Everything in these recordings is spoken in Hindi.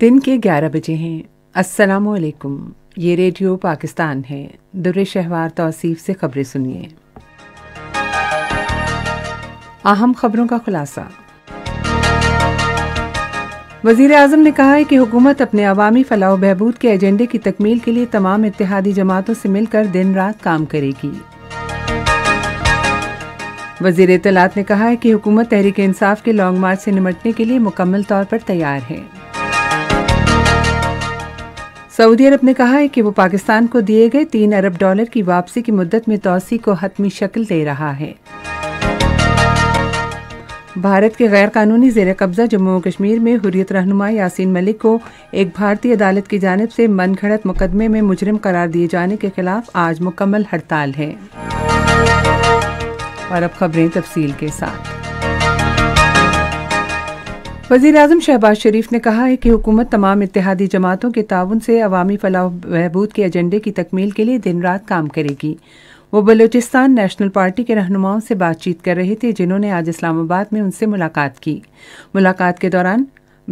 दिन के 11 बजे हैं अस्सलाम वालेकुम ये रेडियो पाकिस्तान है दुर शहवार तौसीफ से खबरें सुनिए अहम खबरों का खुलासा वजीर अजम ने कहा है कि हुकूमत अपने अवामी फलाह बहबूद के एजेंडे की तकमील के लिए तमाम इतिहादी जमातों से मिलकर दिन रात काम करेगी वजीर इतलात ने कहा है कि हुकूमत तहरीक इंसाफ के लॉन्ग मार्च से निमटने के लिए मुकम्मल तौर पर तैयार है सऊदी अरब ने कहा है कि वो पाकिस्तान को दिए गए तीन अरब डॉलर की वापसी की मुद्दत में तोसी को हतमी शक्ल दे रहा है भारत के गैर कानूनी जेर कब्जा जम्मू और कश्मीर में हुरियत रहनुमा यासीन मलिक को एक भारतीय अदालत की जानब से मन घड़त मुकदमे में मुजरम करार दिए जाने के खिलाफ आज मुकम्मल हड़ताल है और अब खबरें तफसील के साथ वजीर अजम शहबाज शरीफ ने कहा है कि हुकूमत तमाम इतिहादी जमातों के ताउन से अवामी फलाह बहबूद के एजेंडे की तकमील के लिए दिन रात काम करेगी वो बलूचिस्तान नेशनल पार्टी के रहनुमाओं से बातचीत कर रहे थे जिन्होंने आज इस्लामाबाद में उनसे मुलाकात की मुलाकात के दौरान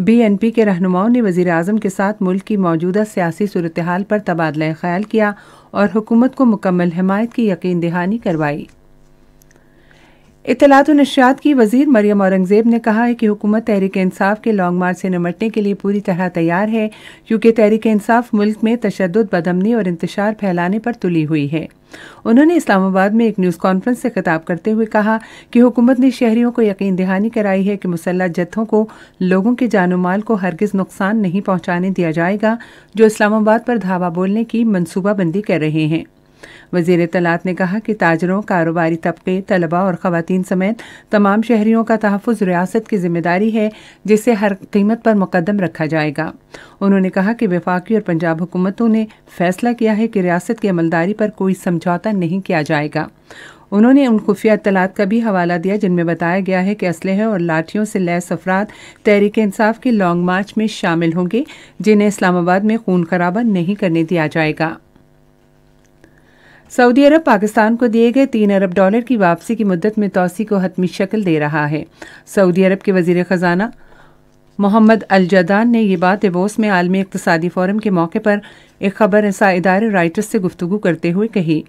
बीएनपी के रहनुमाओं ने वजीर अजम के साथ मुल्क की मौजूदा सियासी सूरत हाल पर तबादला ख्याल किया और हुकूमत को मुकम्मल हमायत की यकीन दहानी करवाई इतलात नशियात की वजीर मरियम औरंगजेब ने कहा है कि हुकूमत तहरीक इंसाफ के लॉन्ग मार्च से निमटने के लिए पूरी तरह तैयार है क्योंकि तहरीक इंसाफ मुल्क में तशद बदमनी और इंतजार फैलाने पर तुली हुई है उन्होंने इस्लामाबाद में एक न्यूज़ कॉन्फ्रेंस से खिताब करते हुए कहा कि हुकूमत ने शहरियों को यकीन दहानी कराई है कि मुसल्ह जत्थों को लोगों के जानो माल को हरगिज नुकसान नहीं पहुँचाने दिया जाएगा जो इस्लामाबाद पर धावा बोलने की मनसूबाबंदी कर रहे हैं वजीर तलात ने कहा कि ताजरों कारोबारी तबके तलबा और खातन समेत तमाम शहरीों का तहफ़ रियासत की जिम्मेदारी है जिसे हर कीमत पर मुकदम रखा जाएगा उन्होंने कहा कि विफाक और पंजाब हुकूमतों ने फैसला किया है कि रियासत की अमलदारी पर कोई समझौता नहीं किया जाएगा उन्होंने उन खुफिया तलात का भी हवाला दिया जिनमें बताया गया है कि असलहे और लाठियों से लैस अफराद तहरीक इंसाफ की लॉन्ग मार्च में शामिल होंगे जिन्हें इस्लामाबाद में खून खराबा नहीं करने दिया जाएगा सऊदी अरब पाकिस्तान को दिए गए तीन अरब डॉलर की वापसी की मुद्दत में तोसी को हतमी शक्ल दे रहा है सऊदी अरब के वजीर ख़जाना मोहम्मद अलजदान ने यह बात देवोस में आलमी इकतदी फोरम के मौके पर एक खबर रसा इदारे राइटर्स से गुफ्तू करते हुए कही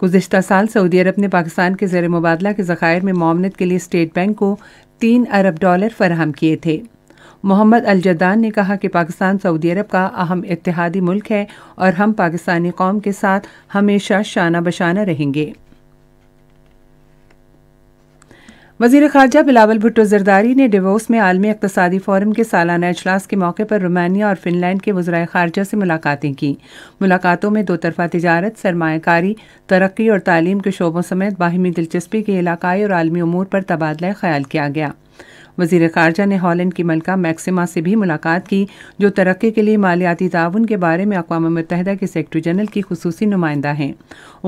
गुजशत साल सऊदी अरब ने पाकिस्तान के ज़र मुबादला के ज़खायर में मामनत के लिए स्टेट बैंक को तीन अरब डॉलर फराहम किए थे मोहम्मद अलजदान ने कहा कि पाकिस्तान सऊदी अरब का अहम इतिहादी मुल्क है और हम पाकिस्तानी कौम के साथ हमेशा शाना बशाना रहेंगे वजीर खारजा बिलावल भुट्टो जरदारी ने डिवोर्स में आलमी इकतसादी फोरम के सालाना अजलास के मौके पर रोमानिया और फिनलैंड के वजरा खारजा से मुलाकातें की मुलाकातों में दो तरफा तजारत सरमाकारी तरक्की और तालीम के शोबों समेत बाहमी दिलचस्पी के इलाकई और आलमी अमूर पर तबादला ख्याल किया गया वजीर खारजा ने हॉलैंड की मलका मैक्सिमा से भी मुलाकात की जो तरक्की के लिए मालियाती ताउन के बारे में अकवा मुतहदा के सेक्रटरी जनरल की खसूस नुमाइंदा हैं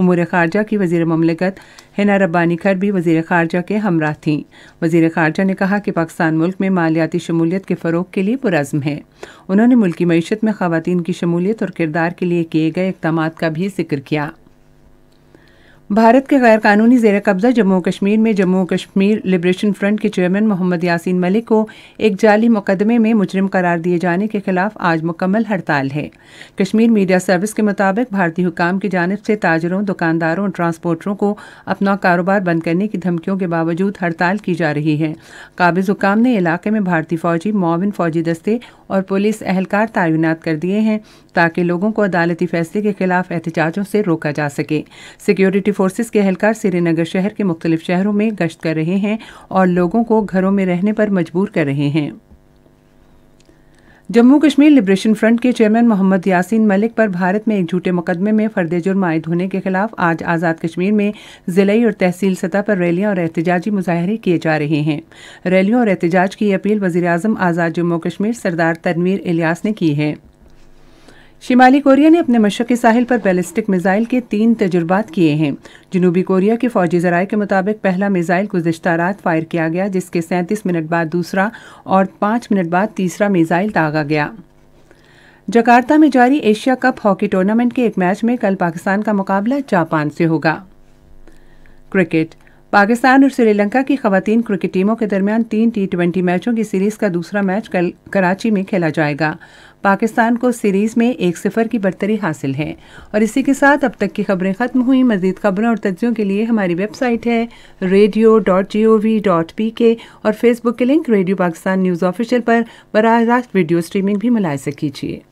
उमूर खारजा की वजीर ममलिकत हिना रब्बानी खर भी वजीर खारजा के हमरा थीं वजीर खारजा ने कहा कि पाकिस्तान मुल्क में मालियाती शमूलियत के फ़रोग के लिए पुरज़म है उन्होंने मुल्की मीशत में ख़वान की शमूलियत और किरदार के लिए किए गए इकदाम का भी जिक्र किया भारत के गैर कानूनी जेर कब्जा जम्मू कश्मीर में जम्मू कश्मीर लिबरेशन फ्रंट के चेयरमैन मोहम्मद यासीन मलिक को एक जाली मुकदमे में मुजरिम करार दिए जाने के खिलाफ आज मुकम्मल हड़ताल है कश्मीर मीडिया सर्विस के मुताबिक भारतीय हुकाम की जानब से ताजरों दुकानदारों और ट्रांसपोर्टरों को अपना कारोबार बंद करने की धमकियों के बावजूद हड़ताल की जा रही है काबिज हुकाम ने इलाके में भारतीय फौजी माविन फौजी दस्ते और पुलिस एहलकार तैनात कर दिए हैं ताकि लोगों को अदालती फैसले के खिलाफ एहतजाजों से रोका जा सके सिक्योरिटी फोर्सेज के एहलकार श्रीनगर शहर के मुख्तलिफ शहरों में गश्त कर रहे हैं और लोगों को घरों में रहने पर मजबूर कर रहे हैं जम्मू कश्मीर लिबरेशन फ्रंट के चेयरमैन मोहम्मद यासीन मलिक पर भारत में एक झूठे मुकदमे में फर्द जुर्म आयद होने के खिलाफ आज आज़ाद कश्मीर में ज़िलई और तहसील सतह पर रैलियां और एहतजाजी मुजाहरे किए जा रहे हैं रैलियों और एहतजाज की अपील वजीर आजम आज़ाद जम्मू कश्मीर सरदार तनवीर इलियास ने की है शिमाली कोरिया ने अपने मशक़ी साहिल पर बैलिस्टिक मिसाइल के तीन तजुर्बात किए हैं जनूबी कोरिया के फौजी जराये के मुताबिक पहला मिज़ाइल गुजशत रात फायर किया गया जिसके सैंतीस मिनट बाद दूसरा और पांच मिनट बाद तीसरा मिज़ाइल दागा गया जकार्ता में जारी एशिया कप हॉकी टूर्नामेंट के एक मैच में कल पाकिस्तान का मुकाबला जापान से होगा क्रिकेट पाकिस्तान और श्रीलंका की खवतान क्रिकेट टीमों के दरमियान तीन टी ट्वेंटी मैचों की सीरीज़ का दूसरा मैच कल कराची में खेला जाएगा पाकिस्तान को सीरीज़ में एक सिफर की बरतरी हासिल है और इसी के साथ अब तक की खबरें ख़त्म हुई मजीद खबरों और तजियों के लिए हमारी वेबसाइट है radio dot G O V dot P K और फेसबुक के link radio Pakistan news official पर बरह रास्त वीडियो स्ट्रीमिंग भी मुलायजा कीजिए